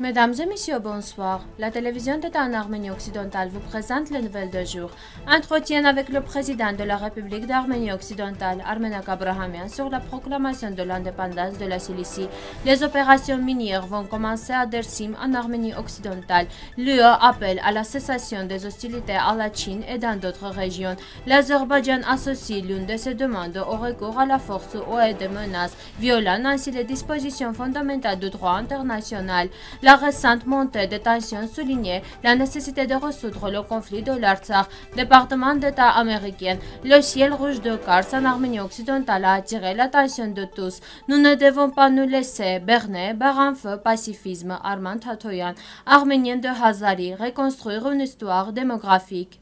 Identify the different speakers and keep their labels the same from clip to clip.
Speaker 1: Mesdames et messieurs, bonsoir. La télévision d'État en Arménie occidentale vous présente les nouvelles de jour. Entretien avec le président de la République d'Arménie occidentale, Armenak Abrahamian, sur la proclamation de l'indépendance de la Cilicie. Les opérations minières vont commencer à Dersim, en Arménie occidentale. L'UE appelle à la cessation des hostilités à la Chine et dans d'autres régions. L'Azerbaïdjan associe l'une de ses demandes au recours à la force ou à des menaces, violant ainsi les dispositions fondamentales du droit international. La récente montée des tensions soulignait la nécessité de résoudre le conflit de l'Artsakh, département d'État américain. Le ciel rouge de Kars en Arménie occidentale a attiré l'attention de tous. Nous ne devons pas nous laisser berner par un feu pacifisme. Armand Tatoyan, arménien de Hazari, reconstruire une histoire démographique.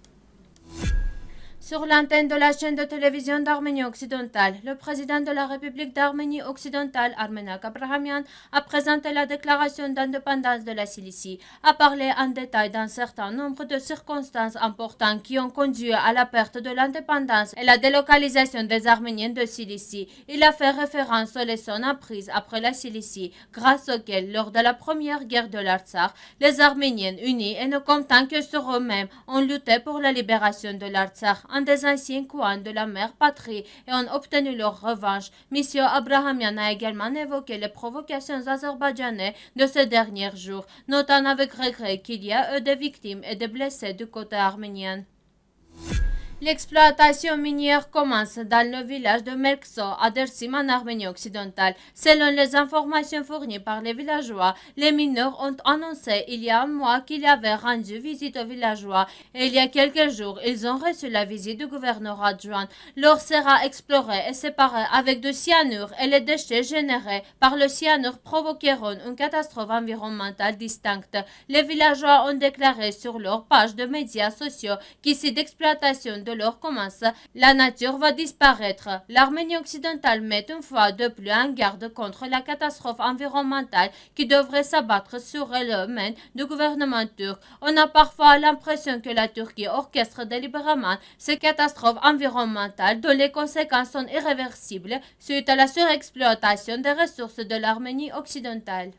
Speaker 1: Sur l'antenne de la chaîne de télévision d'Arménie occidentale, le président de la République d'Arménie occidentale, Armenak Abrahamian, a présenté la déclaration d'indépendance de la Cilicie, a parlé en détail d'un certain nombre de circonstances importantes qui ont conduit à la perte de l'indépendance et la délocalisation des Arméniens de Cilicie. Il a fait référence aux leçons apprises après la Cilicie, grâce auxquelles, lors de la première guerre de l'Artsakh, les Arméniens unis et ne comptant que sur eux-mêmes ont lutté pour la libération de l'Artsakh des anciens Kouans de la mère patrie et ont obtenu leur revanche. Monsieur Abrahamian a également évoqué les provocations azerbaïdjanaises de ces derniers jours, notant avec regret qu'il y a eu des victimes et des blessés du côté arménien. L'exploitation minière commence dans le village de Merkso, à Dersim, en Arménie occidentale. Selon les informations fournies par les villageois, les mineurs ont annoncé il y a un mois qu'ils avaient rendu visite aux villageois et il y a quelques jours, ils ont reçu la visite du gouverneur adjoint. L'or sera exploré et séparé avec du cyanure et les déchets générés par le cyanure provoqueront une catastrophe environnementale distincte. Les villageois ont déclaré sur leur page de médias sociaux qu'ici d'exploitation de commence, la nature va disparaître. L'Arménie occidentale met une fois de plus en garde contre la catastrophe environnementale qui devrait s'abattre sur le même du gouvernement turc. On a parfois l'impression que la Turquie orchestre délibérément ces catastrophes environnementales dont les conséquences sont irréversibles suite à la surexploitation des ressources de l'Arménie occidentale.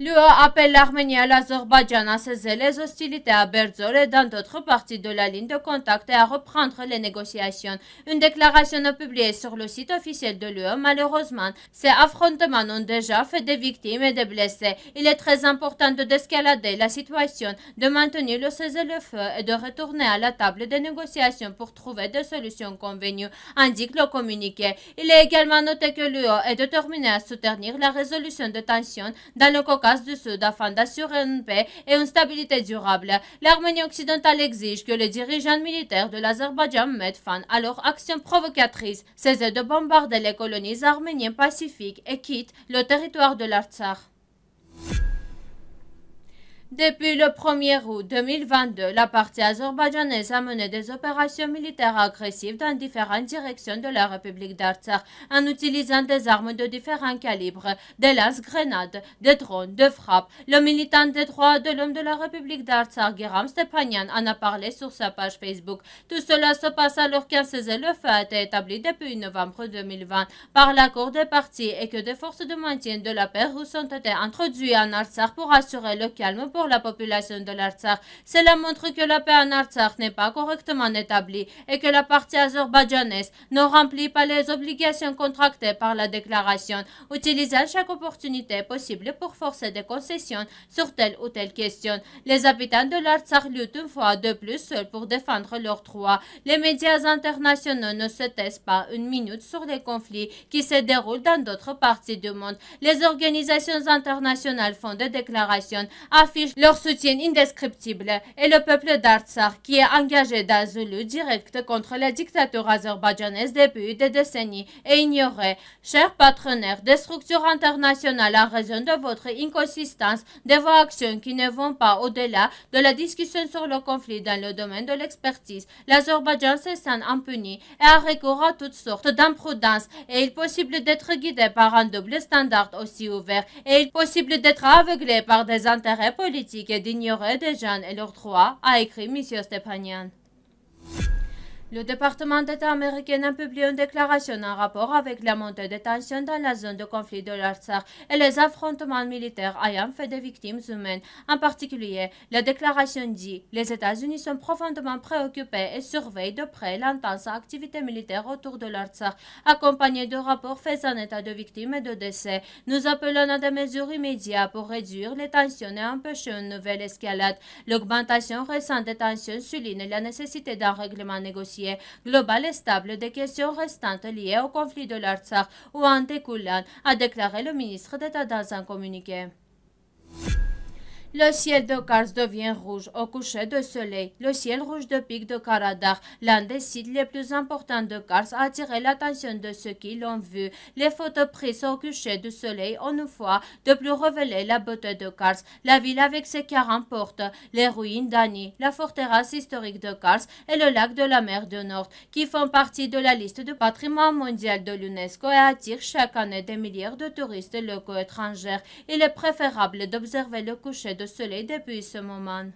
Speaker 1: L'UE appelle l'Arménie à l'Azerbaïdjan à cesser les hostilités à Berzor et dans d'autres parties de la ligne de contact et à reprendre les négociations. Une déclaration publiée sur le site officiel de l'UE, malheureusement, ces affrontements ont déjà fait des victimes et des blessés. Il est très important de d'escalader la situation, de maintenir le cessez-le-feu et de retourner à la table des négociations pour trouver des solutions convenues, indique le communiqué. Il est également noté que l'UE est déterminée à soutenir la résolution de tensions dans le coca de ceux afin d'assurer une paix et une stabilité durable. L'Arménie occidentale exige que les dirigeants militaires de l'Azerbaïdjan mettent fin à leurs actions provocatrices, cessent de bombarder les colonies arméniennes pacifiques et quittent le territoire de l'Artsakh. Depuis le 1er août 2022, la partie azerbaïdjanaise a mené des opérations militaires agressives dans différentes directions de la République d'Artsakh en utilisant des armes de différents calibres, des lances-grenades, des drones, des frappes. Le militant des droits de l'homme de la République d'Artsakh, Guéram Stepanian, en a parlé sur sa page Facebook. Tout cela se passe alors qu'un cessez le a été établi depuis novembre 2020 par l'accord des parties et que des forces de maintien de la paix russes ont été introduites en Artsakh pour assurer le calme pour la population de l'Artsakh. Cela montre que la paix en Artsakh n'est pas correctement établie et que la partie azerbaïdjanaise ne remplit pas les obligations contractées par la déclaration, utilisant chaque opportunité possible pour forcer des concessions sur telle ou telle question. Les habitants de l'Artsakh luttent une fois de plus seuls pour défendre leurs droits. Les médias internationaux ne se taisent pas une minute sur les conflits qui se déroulent dans d'autres parties du monde. Les organisations internationales font des déclarations, affichent leur soutien indescriptible et le peuple d'Artsakh qui est engagé dans une lutte directe contre la dictature azerbaïdjanaise depuis des décennies et ignoré. Chers partenaires des structures internationales, en raison de votre inconsistance, de vos actions qui ne vont pas au-delà de la discussion sur le conflit dans le domaine de l'expertise, l'Azerbaïdjan se sent impuni et a recours à toutes sortes d'imprudences et il possible d'être guidé par un double standard aussi ouvert et il possible d'être aveuglé par des intérêts politiques Politique et d'ignorer des jeunes et leurs droits, a écrit M. Stépanian. Le département d'État américain a publié une déclaration en rapport avec la montée des tensions dans la zone de conflit de l'Artsakh et les affrontements militaires ayant fait des victimes humaines. En particulier, la déclaration dit Les États-Unis sont profondément préoccupés et surveillent de près l'intense activité militaire autour de l'Artsakh, accompagnée de rapports faisant état de victimes et de décès. Nous appelons à des mesures immédiates pour réduire les tensions et empêcher une nouvelle escalade. L'augmentation récente des tensions souligne la nécessité d'un règlement négocié globale stable de questions restante liées o conflit de l'Artsakh ou en a declarat le ministre de Tadazan un Le ciel de Kars devient rouge au coucher de soleil. Le ciel rouge de pic de karadar, l'un des sites les plus importants de Kars, a attiré l'attention de ceux qui l'ont vu. Les photos prises au coucher de soleil ont une fois de plus révélé la beauté de Kars, la ville avec ses 40 portes, les ruines d'Ani, la forteresse historique de Kars et le lac de la mer du Nord, qui font partie de la liste du patrimoine mondial de l'UNESCO et attirent chaque année des milliards de touristes locaux étrangers. Il est préférable d'observer le coucher de soleil depuis ce moment.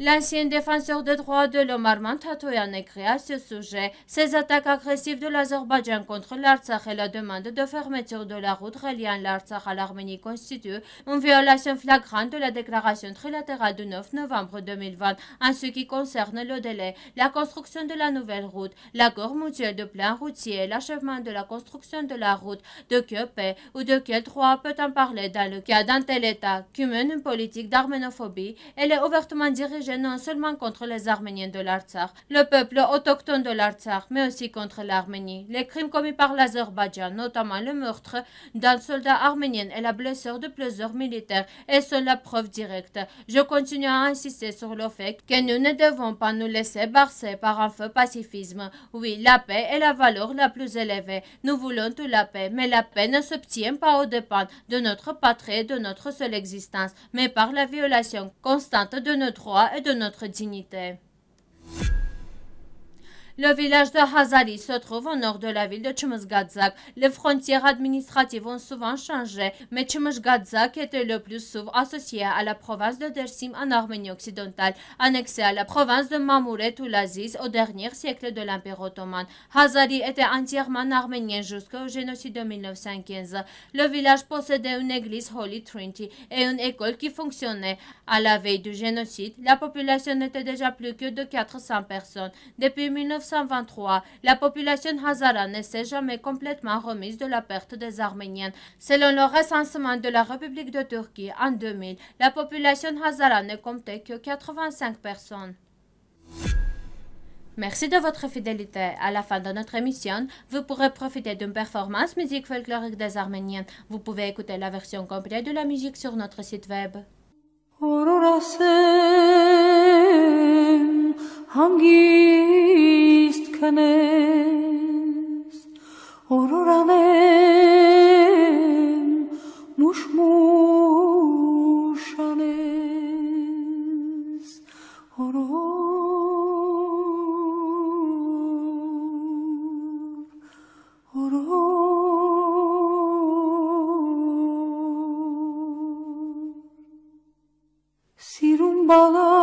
Speaker 1: L'ancien défenseur de droits de l'homme Armand Tatoyan écrit à ce sujet Ces attaques agressives de l'Azerbaïdjan contre l'Artsakh et la demande de fermeture de la route reliant l'Artsakh à l'Arménie constituent une violation flagrante de la déclaration trilatérale du 9 novembre 2020 en ce qui concerne le délai, la construction de la nouvelle route, l'accord mutuel de plein routier l'achèvement de la construction de la route. De que paix ou de quel droit peut-on parler dans le cas d'un tel État qui une politique d'arménophobie et est ouvertement dirigée non seulement contre les Arméniens de l'Artsakh, le peuple autochtone de l'Artsakh, mais aussi contre l'Arménie. Les crimes commis par l'Azerbaïdjan, notamment le meurtre d'un soldat arménien et la blessure de plusieurs militaires, et sont la preuve directe. Je continue à insister sur le fait que nous ne devons pas nous laisser barcer par un feu pacifisme. Oui, la paix est la valeur la plus élevée. Nous voulons toute la paix, mais la paix ne s'obtient pas au dépens de notre patrie et de notre seule existence, mais par la violation constante de nos droits et de notre dignité. Le village de Hazari se trouve au nord de la ville de Chumsgadzak. Les frontières administratives ont souvent changé, mais Chumsgadzak était le plus souvent associé à la province de Dersim en Arménie occidentale, annexée à la province de Mamouret ou l'Aziz au dernier siècle de l'Empire ottoman. Hazari était entièrement arménien jusqu'au génocide de 1915. Le village possédait une église Holy Trinity et une école qui fonctionnait. À la veille du génocide, la population n'était déjà plus que de 400 personnes. Depuis 19 la population hazara ne s'est jamais complètement remise de la perte des Arméniens. Selon le recensement de la République de Turquie en 2000, la population hazara ne comptait que 85 personnes. Merci de votre fidélité. À la fin de notre émission, vous pourrez profiter d'une performance musique folklorique des Arméniens. Vous pouvez écouter la version complète de la musique sur notre site web. canes ororanem mushmushanes oror oror sirumbala